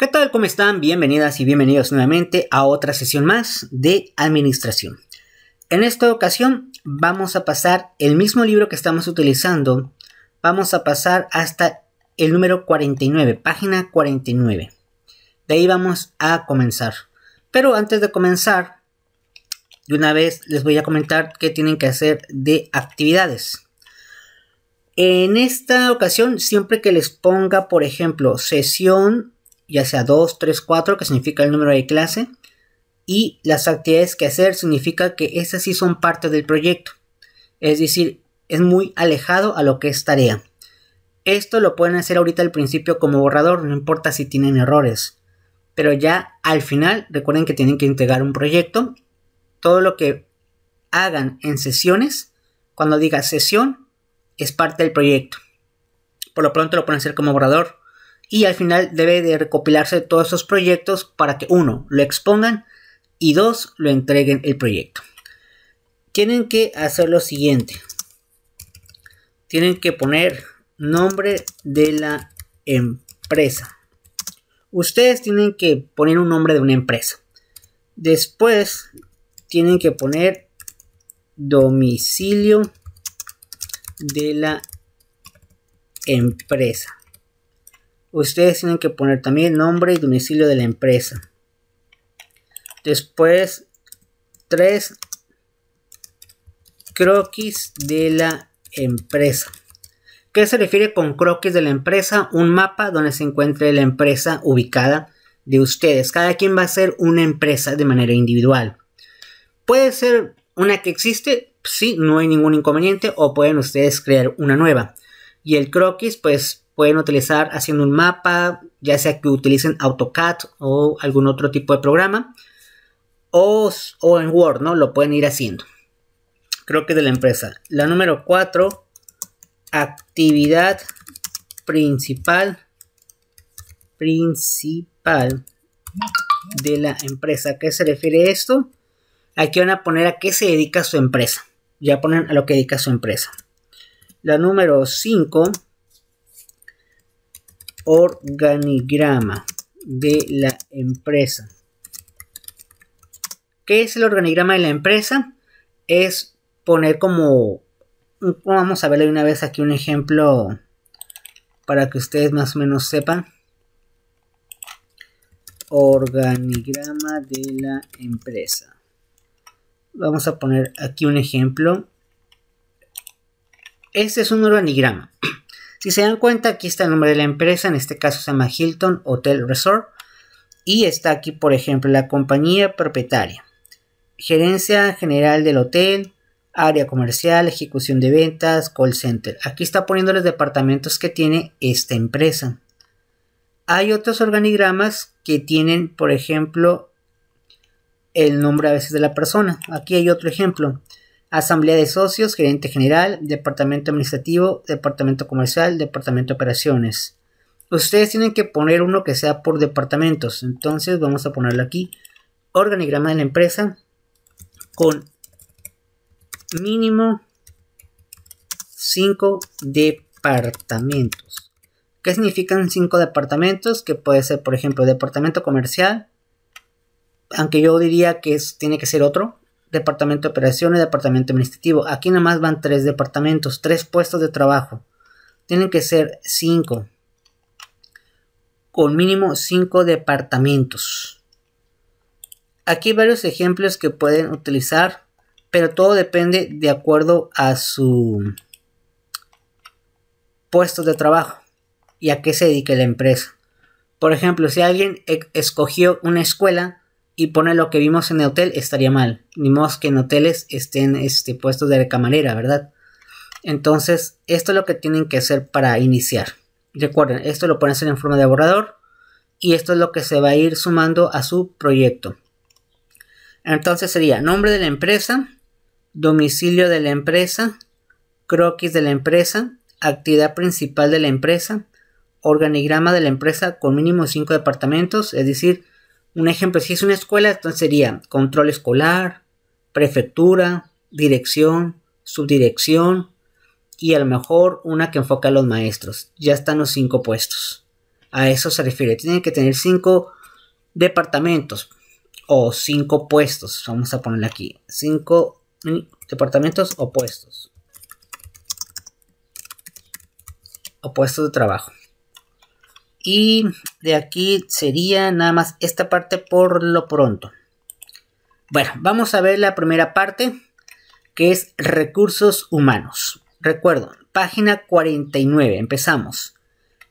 ¿Qué tal? ¿Cómo están? Bienvenidas y bienvenidos nuevamente a otra sesión más de administración. En esta ocasión vamos a pasar el mismo libro que estamos utilizando, vamos a pasar hasta el número 49, página 49. De ahí vamos a comenzar. Pero antes de comenzar, de una vez les voy a comentar qué tienen que hacer de actividades. En esta ocasión, siempre que les ponga, por ejemplo, sesión ya sea 2, 3, 4, que significa el número de clase, y las actividades que hacer significa que esas sí son parte del proyecto. Es decir, es muy alejado a lo que es tarea. Esto lo pueden hacer ahorita al principio como borrador, no importa si tienen errores. Pero ya al final, recuerden que tienen que integrar un proyecto. Todo lo que hagan en sesiones, cuando diga sesión, es parte del proyecto. Por lo pronto lo pueden hacer como borrador y al final debe de recopilarse todos esos proyectos para que uno lo expongan y dos lo entreguen el proyecto. Tienen que hacer lo siguiente. Tienen que poner nombre de la empresa. Ustedes tienen que poner un nombre de una empresa. Después tienen que poner domicilio de la empresa ustedes tienen que poner también nombre y domicilio de la empresa. Después, tres croquis de la empresa. ¿Qué se refiere con croquis de la empresa? Un mapa donde se encuentre la empresa ubicada de ustedes. Cada quien va a ser una empresa de manera individual. Puede ser una que existe, si no hay ningún inconveniente, o pueden ustedes crear una nueva y el croquis pues pueden utilizar haciendo un mapa, ya sea que utilicen AutoCAD o algún otro tipo de programa, o, en Word, ¿no? Lo pueden ir haciendo. Creo que de la empresa. La número 4, actividad principal, principal de la empresa. ¿A qué se refiere esto? Aquí van a poner a qué se dedica su empresa. Ya ponen a lo que dedica su empresa. La número 5, organigrama de la empresa. ¿Qué es el organigrama de la empresa? Es poner como... Vamos a verle una vez aquí un ejemplo para que ustedes más o menos sepan. Organigrama de la empresa. Vamos a poner aquí un ejemplo este es un organigrama. Si se dan cuenta, aquí está el nombre de la empresa, en este caso se llama Hilton Hotel Resort. Y está aquí, por ejemplo, la compañía propietaria. Gerencia general del hotel, área comercial, ejecución de ventas, call center. Aquí está poniendo los departamentos que tiene esta empresa. Hay otros organigramas que tienen, por ejemplo, el nombre a veces de la persona. Aquí hay otro ejemplo. Asamblea de Socios, Gerente General, Departamento Administrativo, Departamento Comercial, Departamento Operaciones. Ustedes tienen que poner uno que sea por departamentos. Entonces vamos a ponerlo aquí. Organigrama de la empresa con mínimo 5 departamentos. ¿Qué significan 5 departamentos? Que puede ser, por ejemplo, departamento comercial. Aunque yo diría que tiene que ser otro departamento de operaciones, departamento administrativo. Aquí nada más van tres departamentos, tres puestos de trabajo. Tienen que ser cinco. Con mínimo cinco departamentos. Aquí varios ejemplos que pueden utilizar, pero todo depende de acuerdo a su puesto de trabajo y a qué se dedique la empresa. Por ejemplo, si alguien e-, escogió una escuela, y pone lo que vimos en el hotel estaría mal. Ni más que en hoteles estén este, puestos de camarera, ¿verdad? Entonces, esto es lo que tienen que hacer para iniciar. Recuerden, esto lo pueden hacer en forma de borrador y esto es lo que se va a ir sumando a su proyecto. Entonces sería nombre de la empresa, domicilio de la empresa, croquis de la empresa, actividad principal de la empresa, organigrama de la empresa con mínimo 5 departamentos, es decir, un ejemplo, si es una escuela, entonces sería control escolar, prefectura, dirección, subdirección y a lo mejor una que enfoca a los maestros. Ya están los cinco puestos. A eso se refiere. Tienen que tener cinco departamentos o cinco puestos. Vamos a ponerle aquí. Cinco ¿eh? departamentos o puestos. O puestos de trabajo. Y de aquí sería nada más esta parte por lo pronto. Bueno, vamos a ver la primera parte que es recursos humanos. Recuerdo, página 49, empezamos.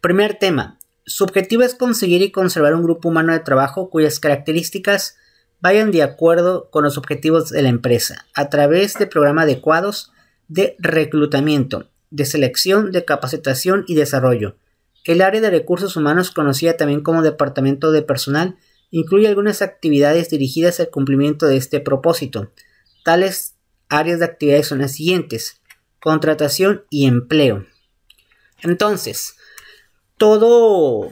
Primer tema, su objetivo es conseguir y conservar un grupo humano de trabajo cuyas características vayan de acuerdo con los objetivos de la empresa a través de programas adecuados de reclutamiento, de selección, de capacitación y desarrollo el área de recursos humanos, conocida también como Departamento de Personal, incluye algunas actividades dirigidas al cumplimiento de este propósito. Tales áreas de actividades son las siguientes. Contratación y empleo. Entonces, toda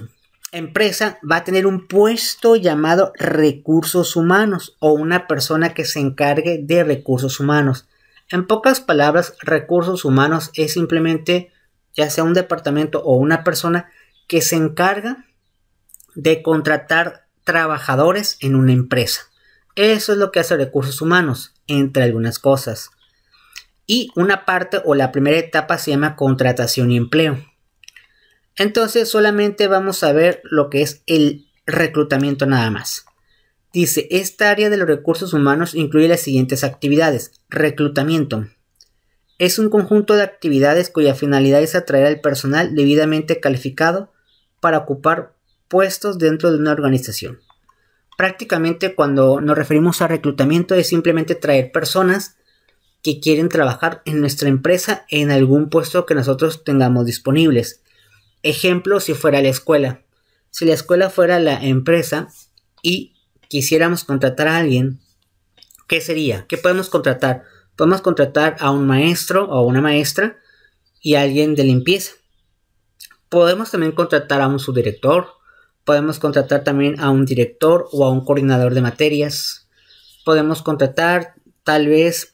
empresa va a tener un puesto llamado recursos humanos o una persona que se encargue de recursos humanos. En pocas palabras, recursos humanos es simplemente ya sea un departamento o una persona que se encarga de contratar trabajadores en una empresa. Eso es lo que hace recursos humanos, entre algunas cosas. Y una parte o la primera etapa se llama contratación y empleo. Entonces solamente vamos a ver lo que es el reclutamiento nada más. Dice, esta área de los recursos humanos incluye las siguientes actividades. Reclutamiento. Es un conjunto de actividades cuya finalidad es atraer al personal debidamente calificado para ocupar puestos dentro de una organización. Prácticamente cuando nos referimos a reclutamiento es simplemente traer personas que quieren trabajar en nuestra empresa en algún puesto que nosotros tengamos disponibles. Ejemplo, si fuera la escuela. Si la escuela fuera la empresa y quisiéramos contratar a alguien, ¿qué sería? ¿Qué podemos contratar? podemos contratar a un maestro o una maestra y a alguien de limpieza. Podemos también contratar a un subdirector, podemos contratar también a un director o a un coordinador de materias. Podemos contratar tal vez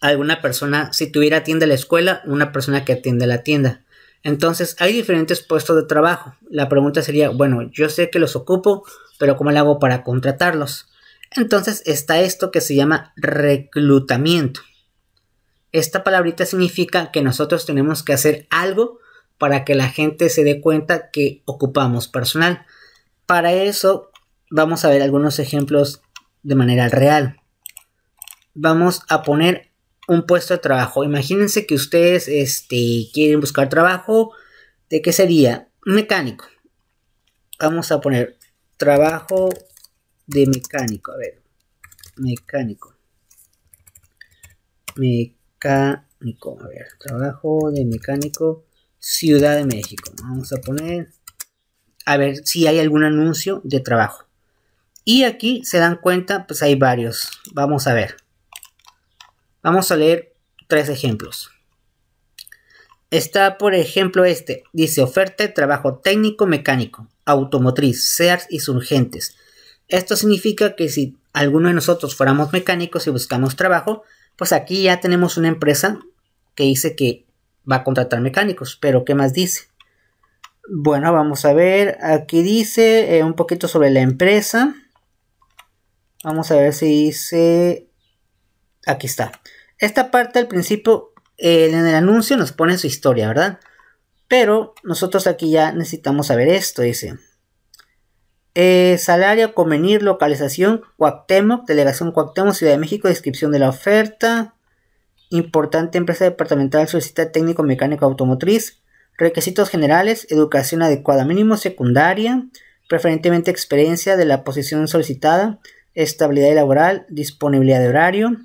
a alguna persona, si tuviera tienda la escuela, una persona que atienda la tienda. Entonces hay diferentes puestos de trabajo. La pregunta sería, bueno, yo sé que los ocupo, pero ¿cómo le hago para contratarlos? Entonces está esto que se llama reclutamiento. Esta palabrita significa que nosotros tenemos que hacer algo para que la gente se dé cuenta que ocupamos personal. Para eso vamos a ver algunos ejemplos de manera real. Vamos a poner un puesto de trabajo. Imagínense que ustedes este, quieren buscar trabajo. ¿De qué sería? Mecánico. Vamos a poner trabajo de mecánico. A ver, mecánico. Mecánico. A ver, trabajo de mecánico. Ciudad de México. Vamos a poner. A ver si hay algún anuncio de trabajo. Y aquí se dan cuenta, pues hay varios. Vamos a ver. Vamos a leer tres ejemplos. Está, por ejemplo, este. Dice oferta de trabajo técnico mecánico, automotriz, SEARS y surgentes. Esto significa que si alguno de nosotros fuéramos mecánicos y buscamos trabajo, pues aquí ya tenemos una empresa que dice que va a contratar mecánicos, pero ¿qué más dice? Bueno, vamos a ver, aquí dice eh, un poquito sobre la empresa. Vamos a ver si dice... Aquí está. Esta parte al principio, eh, en el anuncio nos pone su historia, ¿verdad? Pero nosotros aquí ya necesitamos saber esto, dice. Eh, salario, convenir, localización, Cuauhtémoc, delegación Cuauhtémoc, Ciudad de México, descripción de la oferta. Importante empresa departamental solicita técnico mecánico automotriz. Requisitos generales, educación adecuada mínimo secundaria, preferentemente experiencia de la posición solicitada, estabilidad laboral, disponibilidad de horario,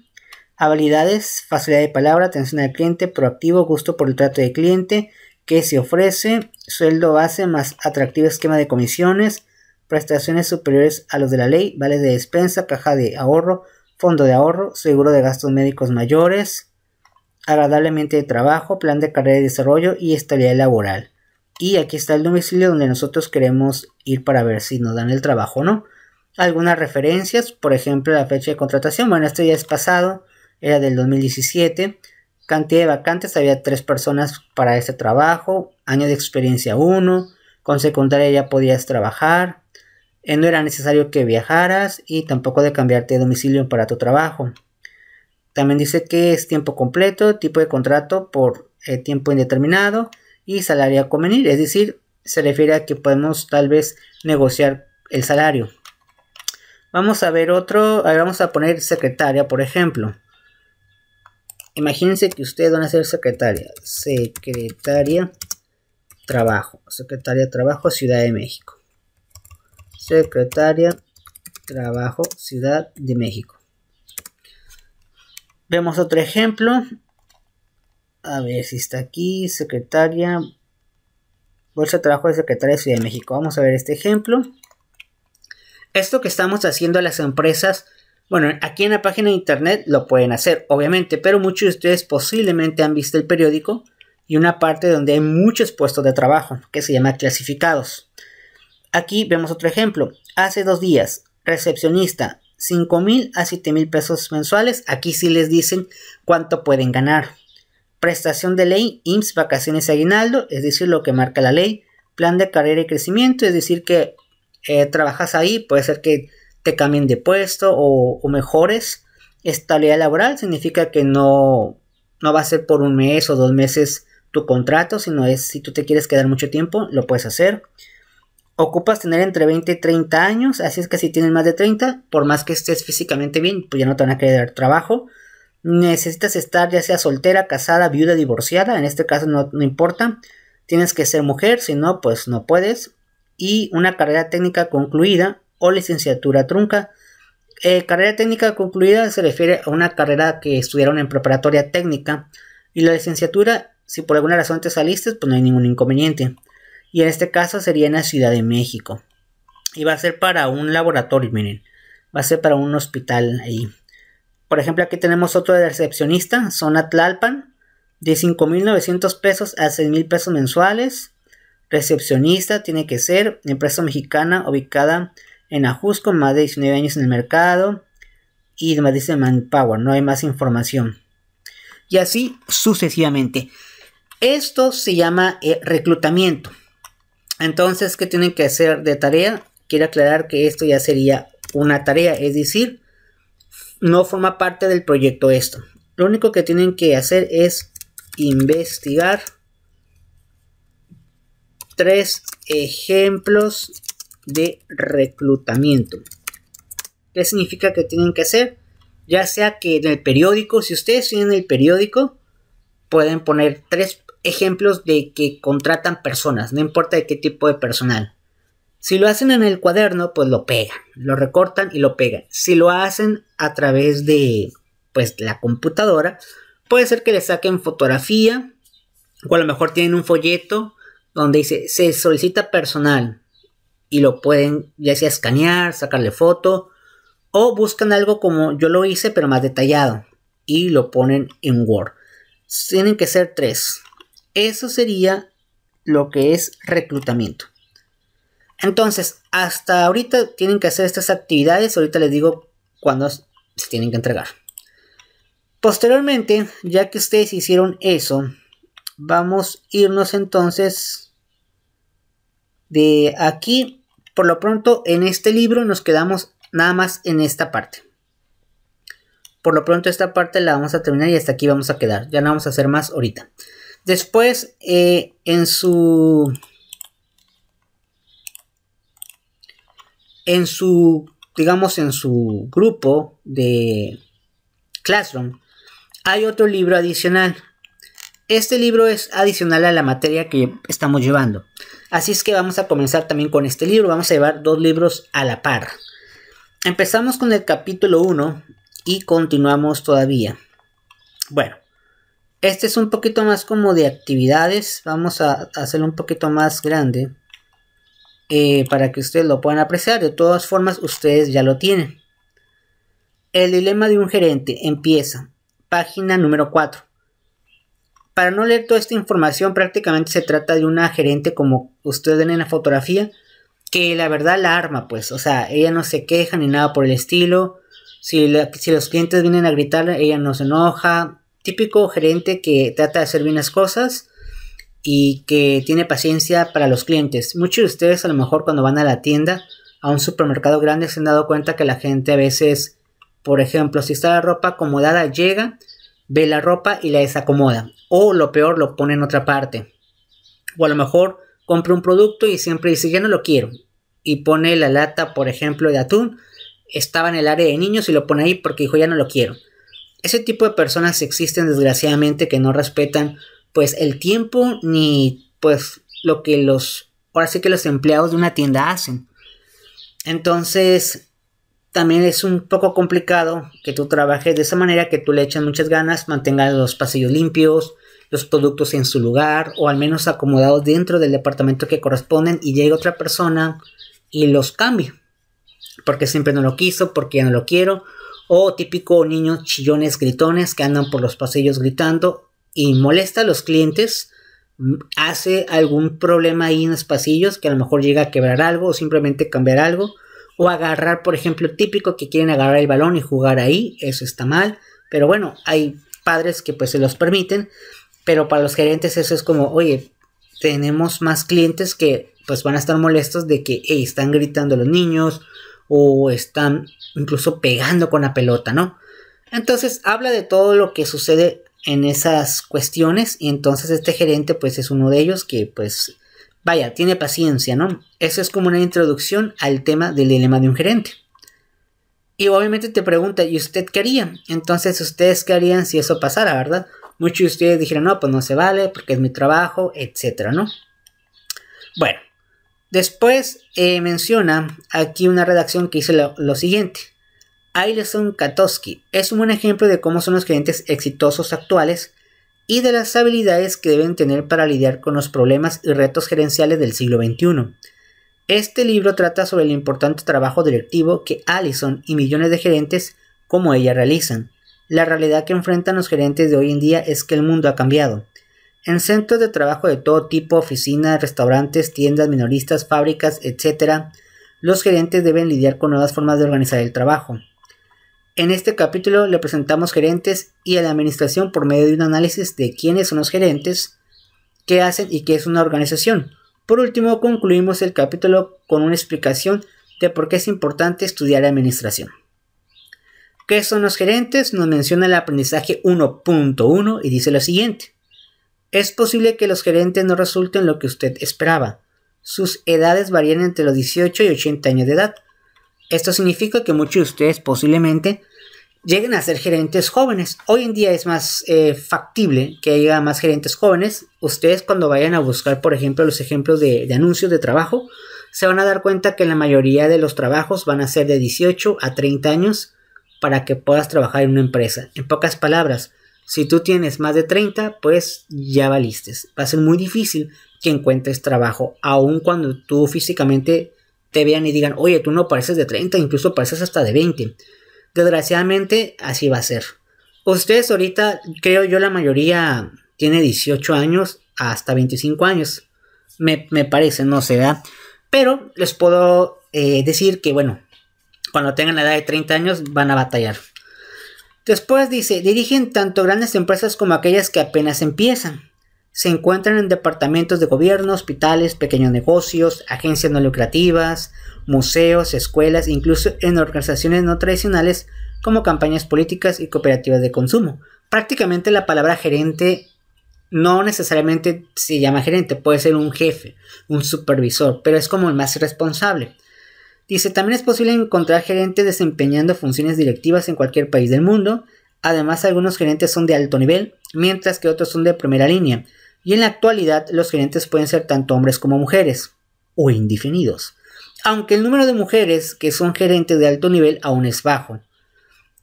habilidades, facilidad de palabra, atención al cliente, proactivo, gusto por el trato de cliente que se ofrece, sueldo base más atractivo esquema de comisiones, prestaciones superiores a los de la ley, vale de despensa, caja de ahorro, fondo de ahorro, seguro de gastos médicos mayores, agradablemente de trabajo, plan de carrera y desarrollo y estabilidad laboral. Y aquí está el domicilio donde nosotros queremos ir para ver si nos dan el trabajo o no. Algunas referencias, por ejemplo, la fecha de contratación. Bueno, este ya es pasado, era del 2017. Cantidad de vacantes, había tres personas para este trabajo. Año de experiencia 1. Con secundaria ya podías trabajar, eh, no era necesario que viajaras y tampoco de cambiarte de domicilio para tu trabajo. También dice que es tiempo completo, tipo de contrato por eh, tiempo indeterminado y salario a convenir, es decir, se refiere a que podemos tal vez negociar el salario. Vamos a ver otro, vamos a poner secretaria, por ejemplo. Imagínense que ustedes van a ser secretaria. Secretaria Trabajo. Secretaria de Trabajo, Ciudad de México. Secretaria Trabajo, Ciudad de México. Vemos otro ejemplo. A ver si está aquí. Secretaria. Bolsa de Trabajo de Secretaria de Ciudad de México. Vamos a ver este ejemplo. Esto que estamos haciendo a las empresas. Bueno, aquí en la página de internet lo pueden hacer, obviamente, pero muchos de ustedes posiblemente han visto el periódico y una parte donde hay muchos puestos de trabajo, que se llama clasificados. Aquí vemos otro ejemplo. Hace dos días, recepcionista, 5 mil a 7 mil pesos mensuales. Aquí sí les dicen cuánto pueden ganar. Prestación de ley, IMSS, vacaciones y aguinaldo, es decir, lo que marca la ley. Plan de carrera y crecimiento, es decir, que eh, trabajas ahí, puede ser que te cambien de puesto o, mejores. Estabilidad laboral significa que no, no va a ser por un mes o dos meses contrato contrato, sino es si tú te quieres quedar mucho tiempo, lo puedes hacer. Ocupas tener entre 20 y 30 años, así es que si tienes más de 30, por más que estés físicamente bien, pues ya no te van a querer dar trabajo. Necesitas estar ya sea soltera, casada, viuda, divorciada, en este caso no, importa. Tienes que ser mujer, si no, pues no puedes. Y una carrera técnica concluida o licenciatura trunca. Eh, carrera técnica concluida se refiere a una carrera que estudiaron en preparatoria técnica y la licenciatura si por alguna razón te saliste, pues no hay ningún inconveniente. Y en este caso sería en la Ciudad de México. Y va a ser para un laboratorio, miren. Va a ser para un hospital ahí. Por ejemplo, aquí tenemos otro de recepcionista, zona Tlalpan, de 5.900 pesos a 6.000 pesos mensuales. Recepcionista tiene que ser, empresa mexicana ubicada en Ajusco, más de 19 años en el mercado. Y además dice Manpower, no hay más información. Y así sucesivamente. Esto se llama eh, reclutamiento. Entonces, ¿qué tienen que hacer de tarea? Quiero aclarar que esto ya sería una tarea, es decir, no forma parte del proyecto esto. Lo único que tienen que hacer es investigar tres ejemplos de reclutamiento. ¿Qué significa que tienen que hacer? Ya sea que en el periódico, si ustedes tienen el periódico, pueden poner tres ejemplos de que contratan personas, no importa de qué tipo de personal. Si lo hacen en el cuaderno, pues lo pegan, lo recortan y lo pegan. Si lo hacen a través de pues la computadora, puede ser que le saquen fotografía o a lo mejor tienen un folleto donde dice se solicita personal y lo pueden ya sea escanear, sacarle foto o buscan algo como yo lo hice pero más detallado y lo ponen en Word. Tienen que ser tres. Eso sería lo que es reclutamiento. Entonces, hasta ahorita tienen que hacer estas actividades. Ahorita les digo cuándo se tienen que entregar. Posteriormente, ya que ustedes hicieron eso, vamos a irnos entonces de aquí. Por lo pronto, en este libro nos quedamos nada más en esta parte. Por lo pronto, esta parte la vamos a terminar y hasta aquí vamos a quedar. Ya no vamos a hacer más ahorita. Después, eh, en su... En su, digamos, en su grupo de Classroom, hay otro libro adicional. Este libro es adicional a la materia que estamos llevando. Así es que vamos a comenzar también con este libro. Vamos a llevar dos libros a la par. Empezamos con el capítulo 1 y continuamos todavía. Bueno, este es un poquito más como de actividades. Vamos a hacerlo un poquito más grande. Eh, para que ustedes lo puedan apreciar. De todas formas, ustedes ya lo tienen. El dilema de un gerente empieza. Página número 4. Para no leer toda esta información, prácticamente se trata de una gerente como ustedes ven en la fotografía. Que la verdad la arma, pues. O sea, ella no se queja ni nada por el estilo. Si, si los clientes vienen a gritarle ella no se enoja típico gerente que trata de hacer bien las cosas y que tiene paciencia para los clientes. Muchos de ustedes a lo mejor cuando van a la tienda, a un supermercado grande, se han dado cuenta que la gente a veces, por ejemplo, si está la ropa acomodada, llega, ve la ropa y la desacomoda. O lo peor, lo pone en otra parte. O a lo mejor compra un producto y siempre dice, ya no lo quiero. Y pone la lata, por ejemplo, de atún. Estaba en el área de niños y lo pone ahí porque dijo, ya no lo quiero. Ese tipo de personas existen desgraciadamente que no respetan pues el tiempo ni pues lo que los ahora sí que los empleados de una tienda hacen. Entonces, también es un poco complicado que tú trabajes de esa manera, que tú le eches muchas ganas, mantengas los pasillos limpios, los productos en su lugar o al menos acomodados dentro del departamento que corresponden y llegue otra persona y los cambie. Porque siempre no lo quiso, porque ya no lo quiero o típico niño, chillones gritones que andan por los pasillos gritando y molesta a los clientes, mm, hace algún problema ahí en los pasillos que a lo mejor llega a quebrar algo o simplemente cambiar algo. O agarrar, por ejemplo, típico que quieren agarrar el balón y jugar ahí, eso está mal. Pero bueno, hay padres que pues se los permiten, pero para los gerentes eso es como, oye, tenemos más clientes que pues van a estar molestos de que están gritando los niños o están incluso pegando con la pelota, ¿no? Entonces habla de todo lo que sucede en esas cuestiones y entonces este gerente pues es uno de ellos que pues vaya, tiene paciencia, ¿no? Eso es como una introducción al tema del dilema de un gerente. Y obviamente te pregunta, ¿y usted qué haría? Entonces, ¿ustedes qué harían si eso pasara, verdad? Muchos de ustedes dijeron, no, pues no se vale, porque es mi trabajo, etcétera, ¿no? Bueno, Después eh, menciona aquí una redacción que dice lo, siguiente. Alison Katowski es un buen ejemplo de cómo son los gerentes exitosos actuales y de las habilidades que deben tener para lidiar con los problemas y retos gerenciales del siglo XXI. Este libro trata sobre el importante trabajo directivo que Allison y millones de gerentes como ella realizan. La realidad que enfrentan los gerentes de hoy en día es que el mundo ha cambiado. En centros de trabajo de todo tipo, oficinas, restaurantes, tiendas, minoristas, fábricas, etc., los gerentes deben lidiar con nuevas formas de organizar el trabajo. En este capítulo le presentamos gerentes y a la administración por medio de un análisis de quiénes son los gerentes, qué hacen y qué es una organización. Por último, concluimos el capítulo con una explicación de por qué es importante estudiar administración. ¿Qué son los gerentes? Nos menciona el aprendizaje 1.1 y dice lo siguiente. Es posible que los gerentes no resulten lo que usted esperaba. Sus edades varían entre los 18 y 80 años de edad. Esto significa que muchos de ustedes posiblemente lleguen a ser gerentes jóvenes. Hoy en día es más eh, factible que haya más gerentes jóvenes. Ustedes cuando vayan a buscar, por ejemplo, los ejemplos de anuncios de trabajo, se van a dar cuenta que la mayoría de los trabajos van a ser de 18 a 30 años para que puedas trabajar en una empresa. En pocas palabras, si tú tienes más de 30, pues ya valiste. Va a ser muy difícil que encuentres trabajo, aun cuando tú físicamente te vean y digan, oye, tú no pareces de 30, incluso pareces hasta de 20. Desgraciadamente, así va a ser. Ustedes ahorita, creo yo, la mayoría tiene 18 años hasta 25 años. Me, parece, no sé, ¿verdad? Pero les puedo eh, decir que, bueno, cuando tengan la edad de 30 años van a batallar. Después dice, dirigen tanto grandes empresas como aquellas que apenas empiezan. Se encuentran en departamentos de gobierno, hospitales, pequeños negocios, agencias no lucrativas, museos, escuelas, incluso en organizaciones no tradicionales como campañas políticas y cooperativas de consumo. Prácticamente la palabra gerente no necesariamente se llama gerente, puede ser un jefe, un supervisor, pero es como el más responsable. Dice, también es posible encontrar gerentes desempeñando funciones directivas en cualquier país del mundo. Además, algunos gerentes son de alto nivel, mientras que otros son de primera línea. Y en la actualidad, los gerentes pueden ser tanto hombres como mujeres, o indefinidos. Aunque el número de mujeres que son gerentes de alto nivel aún es bajo.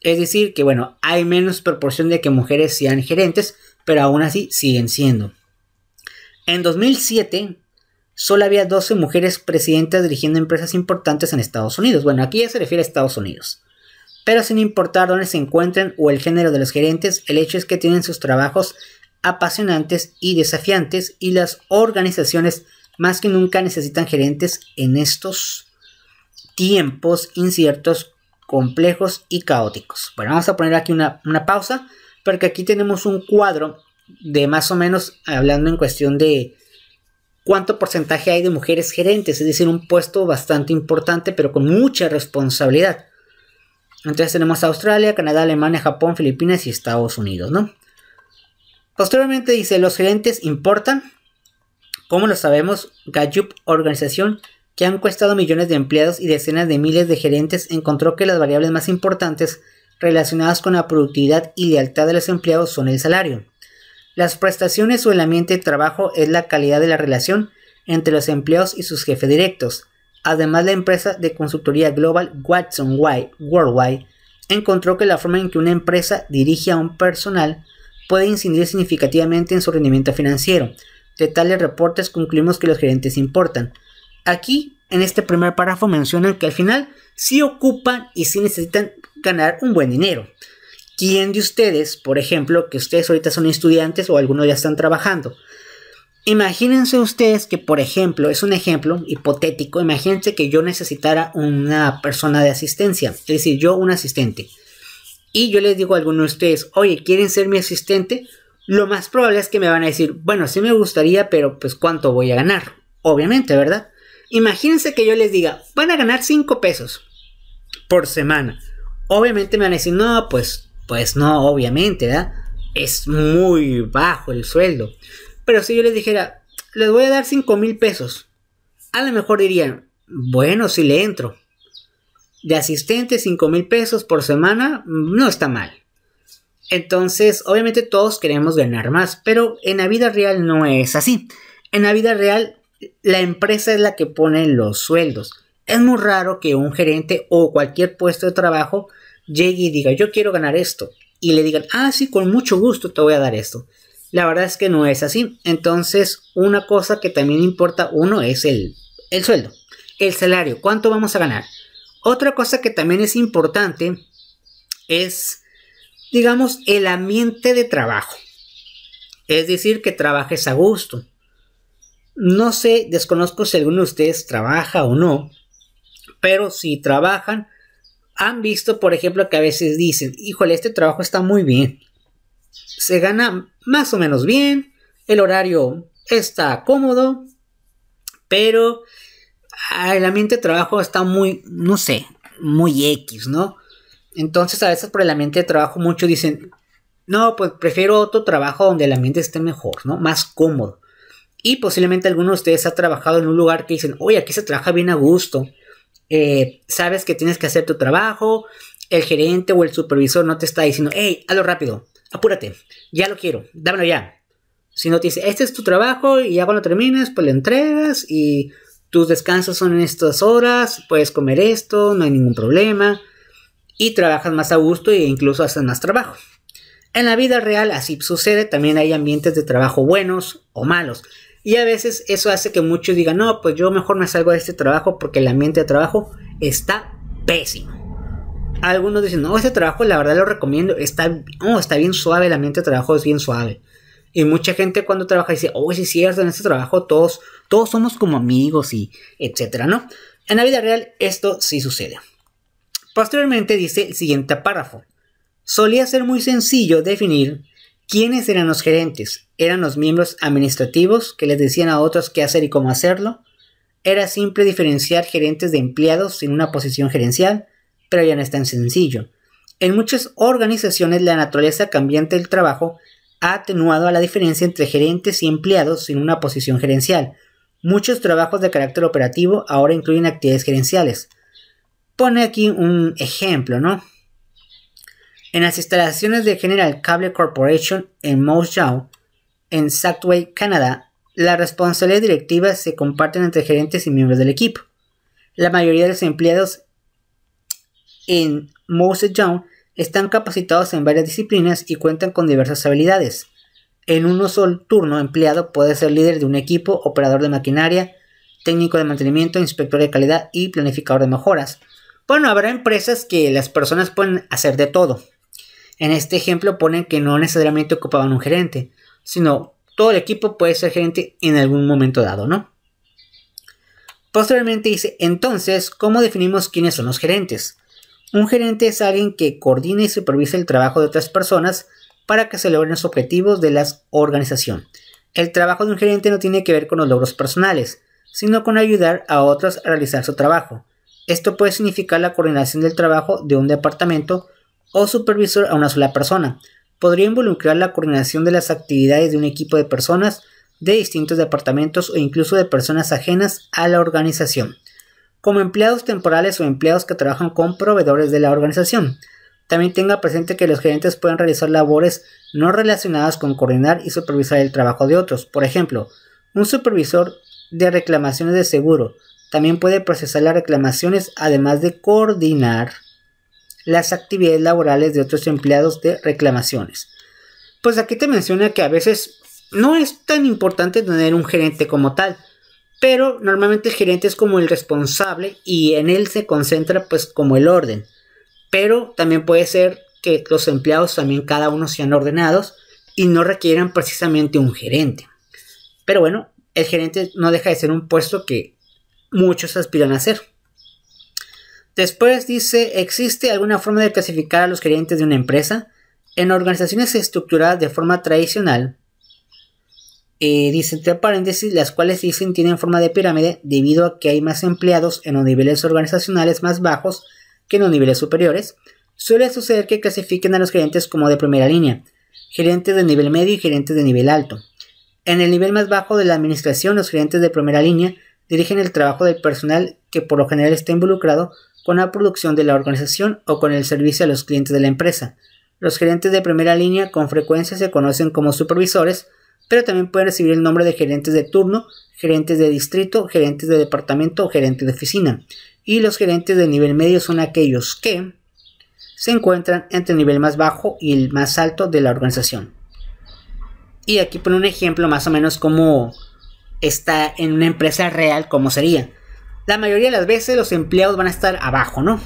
Es decir, que bueno, hay menos proporción de que mujeres sean gerentes, pero aún así siguen siendo. En 2007, solo había 12 mujeres presidentas dirigiendo empresas importantes en Estados Unidos. Bueno, aquí ya se refiere a Estados Unidos. Pero sin importar dónde se encuentren o el género de los gerentes, el hecho es que tienen sus trabajos apasionantes y desafiantes y las organizaciones más que nunca necesitan gerentes en estos tiempos inciertos, complejos y caóticos. Bueno, vamos a poner aquí una, una pausa porque aquí tenemos un cuadro de más o menos hablando en cuestión de, cuánto porcentaje hay de mujeres gerentes, es decir, un puesto bastante importante, pero con mucha responsabilidad. Entonces tenemos Australia, Canadá, Alemania, Japón, Filipinas y Estados Unidos, ¿no? Posteriormente dice, los gerentes importan. Como lo sabemos, Gallup, organización que han encuestado millones de empleados y decenas de miles de gerentes, encontró que las variables más importantes relacionadas con la productividad y lealtad de los empleados son el salario. Las prestaciones o el ambiente de trabajo es la calidad de la relación entre los empleados y sus jefes directos. Además, la empresa de consultoría global Watson Worldwide encontró que la forma en que una empresa dirige a un personal puede incidir significativamente en su rendimiento financiero. De tales reportes concluimos que los gerentes importan. Aquí, en este primer párrafo, mencionan que al final sí ocupan y sí necesitan ganar un buen dinero. ¿Quién de ustedes, por ejemplo, que ustedes ahorita son estudiantes o algunos ya están trabajando? Imagínense ustedes que, por ejemplo, es un ejemplo hipotético, imagínense que yo necesitara una persona de asistencia, es decir, yo un asistente. Y yo les digo a algunos de ustedes, oye, ¿quieren ser mi asistente? Lo más probable es que me van a decir, bueno, sí me gustaría, pero pues ¿cuánto voy a ganar? Obviamente, ¿verdad? Imagínense que yo les diga, van a ganar 5 pesos por semana. Obviamente me van a decir, no, pues pues no, obviamente, Es muy bajo el sueldo. Pero si yo les dijera, les voy a dar 5 mil pesos, a lo mejor dirían, bueno, si le entro. De asistente, 5 mil pesos por semana, no está mal. Entonces, obviamente todos queremos ganar más, pero en la vida real no es así. En la vida real, la empresa es la que pone los sueldos. Es muy raro que un gerente o cualquier puesto de trabajo llegue y diga, yo quiero ganar esto, y le digan, ah, sí, con mucho gusto te voy a dar esto. La verdad es que no es así. Entonces, una cosa que también importa uno es el, el sueldo, el salario, cuánto vamos a ganar. Otra cosa que también es importante es, digamos, el ambiente de trabajo. Es decir, que trabajes a gusto. No sé, desconozco si alguno de ustedes trabaja o no, pero si trabajan, han visto, por ejemplo, que a veces dicen, híjole, este trabajo está muy bien. Se gana más o menos bien, el horario está cómodo, pero ah, el ambiente de trabajo está muy, no sé, muy X, ¿no? Entonces a veces por el ambiente de trabajo mucho dicen, no, pues prefiero otro trabajo donde el ambiente esté mejor, ¿no? Más cómodo. Y posiblemente alguno de ustedes ha trabajado en un lugar que dicen, hoy aquí se trabaja bien a gusto eh, sabes que tienes que hacer tu trabajo, el gerente o el supervisor no te está diciendo, hey, hazlo rápido, apúrate, ya lo quiero, dámelo ya. Sino te dice, este es tu trabajo y ya cuando termines, pues le entregas y tus descansos son en estas horas, puedes comer esto, no hay ningún problema. Y trabajas más a gusto e incluso haces más trabajo. En la vida real así sucede, también hay ambientes de trabajo buenos o malos. Y a veces eso hace que muchos digan, no, pues yo mejor me salgo de este trabajo porque el ambiente de trabajo está pésimo. Algunos dicen, no, este trabajo la verdad lo recomiendo, está, oh, está bien suave, el ambiente de trabajo es bien suave. Y mucha gente cuando trabaja dice, oh, si es cierto, en este trabajo todos, todos somos como amigos y etcétera, ¿no? En la vida real esto sí sucede. Posteriormente dice el siguiente párrafo. Solía ser muy sencillo definir ¿Quiénes eran los gerentes? ¿Eran los miembros administrativos que les decían a otros qué hacer y cómo hacerlo? Era simple diferenciar gerentes de empleados en una posición gerencial, pero ya no es tan sencillo. En muchas organizaciones la naturaleza cambiante del trabajo ha atenuado a la diferencia entre gerentes y empleados sin una posición gerencial. Muchos trabajos de carácter operativo ahora incluyen actividades gerenciales. Pone aquí un ejemplo, ¿no? en las instalaciones de General Cable Corporation en Moose Jaw, en Sackway, Canadá, la responsabilidad directiva se comparten entre gerentes y miembros del equipo. La mayoría de los empleados en Moose Jaw están capacitados en varias disciplinas y cuentan con diversas habilidades. En uno solo turno empleado puede ser líder de un equipo, operador de maquinaria, técnico de mantenimiento, inspector de calidad y planificador de mejoras. Bueno, habrá empresas que las personas pueden hacer de todo, en este ejemplo ponen que no necesariamente ocupaban un gerente, sino todo el equipo puede ser gerente en algún momento dado, ¿no? Posteriormente dice, entonces, ¿cómo definimos quiénes son los gerentes? Un gerente es alguien que coordina y supervisa el trabajo de otras personas para que se logren los objetivos de la organización. El trabajo de un gerente no tiene que ver con los logros personales, sino con ayudar a otros a realizar su trabajo. Esto puede significar la coordinación del trabajo de un departamento o supervisor a una sola persona. Podría involucrar la coordinación de las actividades de un equipo de personas de distintos departamentos o incluso de personas ajenas a la organización, como empleados temporales o empleados que trabajan con proveedores de la organización. También tenga presente que los gerentes pueden realizar labores no relacionadas con coordinar y supervisar el trabajo de otros. Por ejemplo, un supervisor de reclamaciones de seguro también puede procesar las reclamaciones además de coordinar las actividades laborales de otros empleados de reclamaciones. Pues aquí te menciona que a veces no es tan importante tener un gerente como tal, pero normalmente el gerente es como el responsable y en él se concentra pues como el orden. Pero también puede ser que los empleados también cada uno sean ordenados y no requieran precisamente un gerente. Pero bueno, el gerente no deja de ser un puesto que muchos aspiran a ser. Después dice, ¿existe alguna forma de clasificar a los gerentes de una empresa? En organizaciones estructuradas de forma tradicional, eh, dice entre paréntesis, las cuales dicen tienen forma de pirámide debido a que hay más empleados en los niveles organizacionales más bajos que en los niveles superiores, suele suceder que clasifiquen a los gerentes como de primera línea, gerentes de nivel medio y gerentes de nivel alto. En el nivel más bajo de la administración, los gerentes de primera línea dirigen el trabajo del personal que por lo general está involucrado con la producción de la organización o con el servicio a los clientes de la empresa. Los gerentes de primera línea con frecuencia se conocen como supervisores, pero también pueden recibir el nombre de gerentes de turno, gerentes de distrito, gerentes de departamento o gerente de oficina. Y los gerentes de nivel medio son aquellos que se encuentran entre el nivel más bajo y el más alto de la organización. Y aquí pone un ejemplo más o menos como está en una empresa real, como sería la mayoría de las veces los empleados van a estar abajo, ¿no?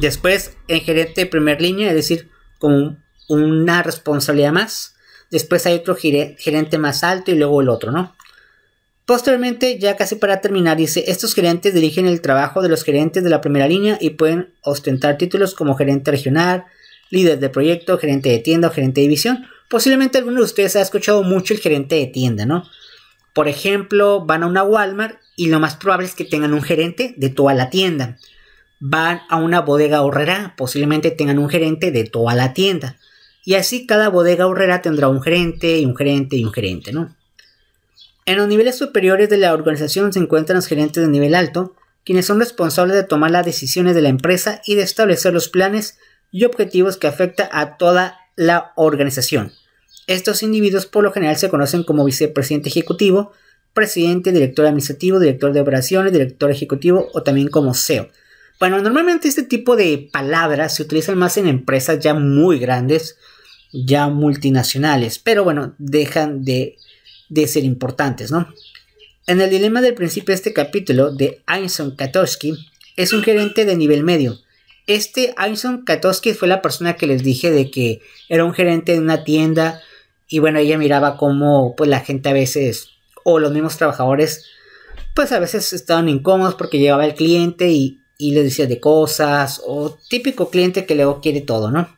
Después, en gerente de primera línea, es decir, con una responsabilidad más. Después hay otro gerente más alto y luego el otro, ¿no? Posteriormente, ya casi para terminar, dice, estos gerentes dirigen el trabajo de los gerentes de la primera línea y pueden ostentar títulos como gerente regional, líder de proyecto, gerente de tienda o gerente de división. Posiblemente alguno de ustedes ha escuchado mucho el gerente de tienda, ¿no? Por ejemplo, van a una Walmart y lo más probable es que tengan un gerente de toda la tienda. Van a una bodega horrera, posiblemente tengan un gerente de toda la tienda. Y así cada bodega horrera tendrá un gerente y un gerente y un gerente, ¿no? En los niveles superiores de la organización se encuentran los gerentes de nivel alto, quienes son responsables de tomar las decisiones de la empresa y de establecer los planes y objetivos que afecta a toda la organización. Estos individuos por lo general se conocen como vicepresidente ejecutivo, presidente, director administrativo, director de operaciones, director ejecutivo o también como CEO. Bueno, normalmente este tipo de palabras se utilizan más en empresas ya muy grandes, ya multinacionales, pero bueno, dejan de, de ser importantes, ¿no? En el dilema del principio de este capítulo de Ainson Katowski es un gerente de nivel medio. Este Ainson Katowski fue la persona que les dije de que era un gerente de una tienda y bueno, ella miraba cómo pues la gente a veces o los mismos trabajadores pues a veces estaban incómodos porque llegaba el cliente y, y le decía de cosas o típico cliente que luego quiere todo, ¿no?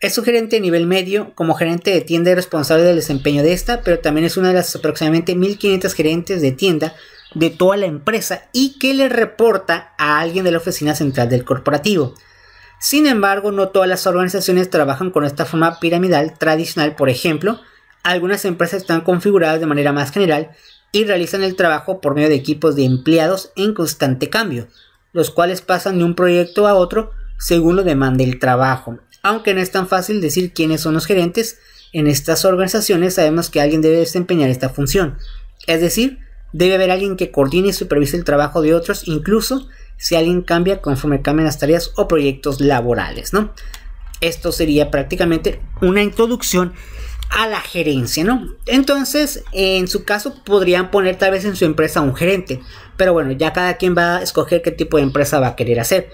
Es un gerente de nivel medio, como gerente de tienda y responsable del desempeño de esta, pero también es una de las aproximadamente 1500 gerentes de tienda de toda la empresa y que le reporta a alguien de la oficina central del corporativo. Sin embargo, no todas las organizaciones trabajan con esta forma piramidal tradicional, por ejemplo, algunas empresas están configuradas de manera más general y realizan el trabajo por medio de equipos de empleados en constante cambio, los cuales pasan de un proyecto a otro según lo demande el trabajo. Aunque no es tan fácil decir quiénes son los gerentes, en estas organizaciones sabemos que alguien debe desempeñar esta función. Es decir, debe haber alguien que coordine y supervise el trabajo de otros, incluso si alguien cambia conforme cambian las tareas o proyectos laborales, ¿no? Esto sería prácticamente una introducción a la gerencia, ¿no? Entonces, en su caso, podrían poner tal vez en su empresa un gerente, pero bueno, ya cada quien va a escoger qué tipo de empresa va a querer hacer.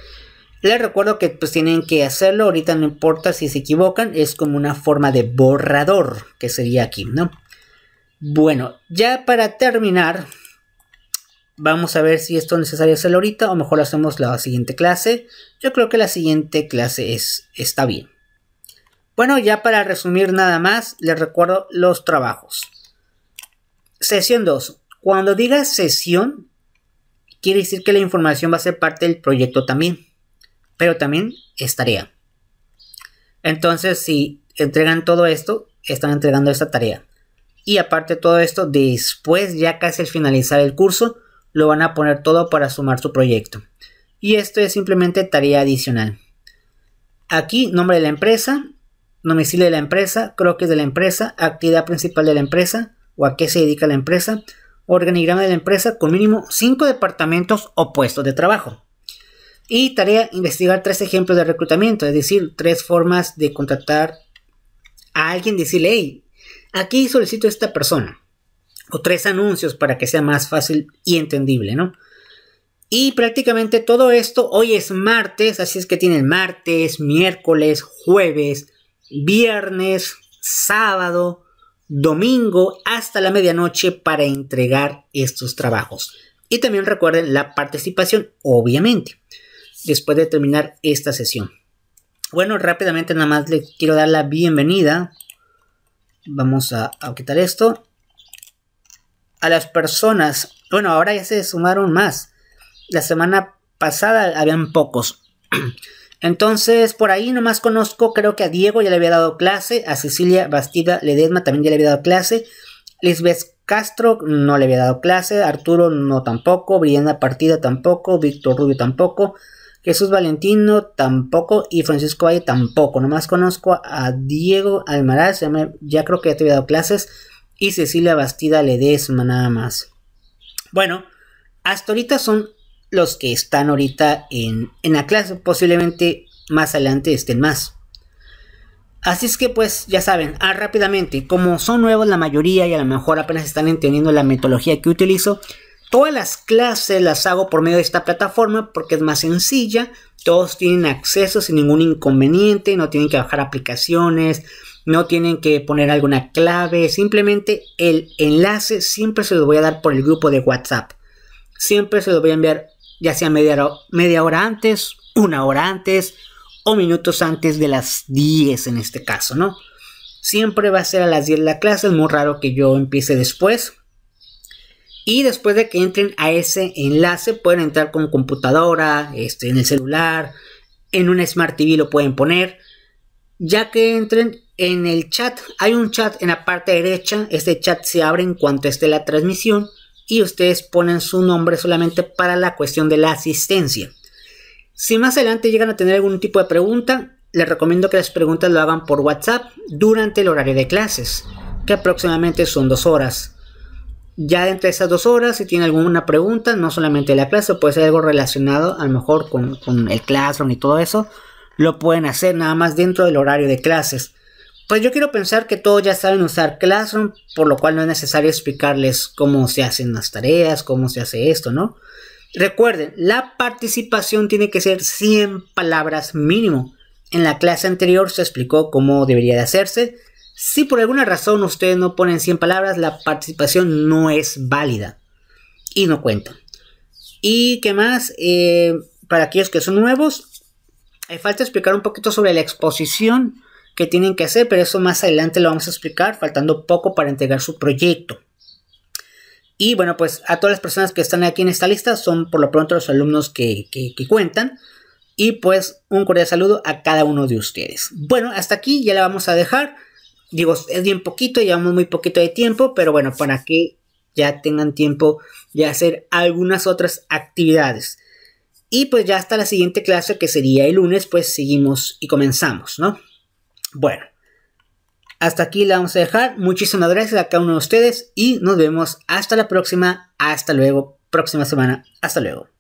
Les recuerdo que pues tienen que hacerlo, ahorita no importa si se equivocan, es como una forma de borrador que sería aquí, ¿no? Bueno, ya para terminar, vamos a ver si esto es necesario hacerlo ahorita o mejor lo hacemos la siguiente clase. Yo creo que la siguiente clase es, está bien. Bueno, ya para resumir nada más, les recuerdo los trabajos. Sesión 2. Cuando diga sesión, quiere decir que la información va a ser parte del proyecto también, pero también es tarea. Entonces, si entregan todo esto, están entregando esta tarea. Y aparte de todo esto, después, ya casi al finalizar el curso, lo van a poner todo para sumar su proyecto. Y esto es simplemente tarea adicional. Aquí, nombre de la empresa, domicilio de la empresa, croquis de la empresa, actividad principal de la empresa o a qué se dedica la empresa, organigrama de la empresa con mínimo cinco departamentos o puestos de trabajo. Y tarea, investigar tres ejemplos de reclutamiento, es decir, tres formas de contratar a alguien, decirle, hey, aquí solicito a esta persona. O tres anuncios para que sea más fácil y entendible, ¿no? Y prácticamente todo esto hoy es martes, así es que tienen martes, miércoles, jueves, viernes, sábado, domingo hasta la medianoche para entregar estos trabajos. Y también recuerden la participación, obviamente, después de terminar esta sesión. Bueno, rápidamente nada más le quiero dar la bienvenida. Vamos a, quitar esto. A las personas, bueno, ahora ya se sumaron más. La semana pasada habían pocos. Entonces, por ahí nomás conozco, creo que a Diego ya le había dado clase, a Cecilia Bastida Ledesma también ya le había dado clase, Lisbeth Castro no le había dado clase, Arturo no tampoco, Brianna Partida tampoco, Víctor Rubio tampoco, Jesús Valentino tampoco y Francisco Valle tampoco. Nomás conozco a Diego Almaraz, ya creo que ya te había dado clases, y Cecilia Bastida Ledesma nada más. Bueno, hasta ahorita son los que están ahorita en, en la clase. Posiblemente más adelante estén más. Así es que pues ya saben, ah, rápidamente, como son nuevos la mayoría y a lo mejor apenas están entendiendo la metodología que utilizo, todas las clases las hago por medio de esta plataforma porque es más sencilla, todos tienen acceso sin ningún inconveniente, no tienen que bajar aplicaciones, no tienen que poner alguna clave, simplemente el enlace siempre se lo voy a dar por el grupo de WhatsApp, siempre se lo voy a enviar ya sea media, media hora antes, una hora antes o minutos antes de las 10 en este caso, ¿no? Siempre va a ser a las 10 de la clase, es muy raro que yo empiece después. Y después de que entren a ese enlace, pueden entrar con computadora, este, en el celular, en una Smart TV lo pueden poner. Ya que entren en el chat, hay un chat en la parte derecha, este chat se abre en cuanto esté la transmisión y ustedes ponen su nombre solamente para la cuestión de la asistencia. Si más adelante llegan a tener algún tipo de pregunta, les recomiendo que las preguntas lo hagan por WhatsApp durante el horario de clases, que aproximadamente son dos horas. Ya dentro de esas dos horas, si tienen alguna pregunta, no solamente de la clase, puede ser algo relacionado a lo mejor con, con el classroom y todo eso, lo pueden hacer nada más dentro del horario de clases. Pues yo quiero pensar que todos ya saben usar Classroom, por lo cual no es necesario explicarles cómo se hacen las tareas, cómo se hace esto, ¿no? Recuerden, la participación tiene que ser 100 palabras mínimo. En la clase anterior se explicó cómo debería de hacerse. Si por alguna razón ustedes no ponen 100 palabras, la participación no es válida y no cuenta. ¿Y qué más? Eh, para aquellos que son nuevos, hay eh, falta explicar un poquito sobre la exposición que tienen que hacer, pero eso más adelante lo vamos a explicar, faltando poco para entregar su proyecto. Y bueno, pues a todas las personas que están aquí en esta lista son por lo pronto los alumnos que, cuentan. Y pues un cordial saludo a cada uno de ustedes. Bueno, hasta aquí ya la vamos a dejar. Digo, es bien poquito, llevamos muy poquito de tiempo, pero bueno, para que ya tengan tiempo de hacer algunas otras actividades. Y pues ya hasta la siguiente clase que sería el lunes, pues seguimos y comenzamos, ¿no? Bueno, hasta aquí la vamos a dejar. Muchísimas gracias a cada uno de ustedes y nos vemos hasta la próxima. Hasta luego. Próxima semana. Hasta luego.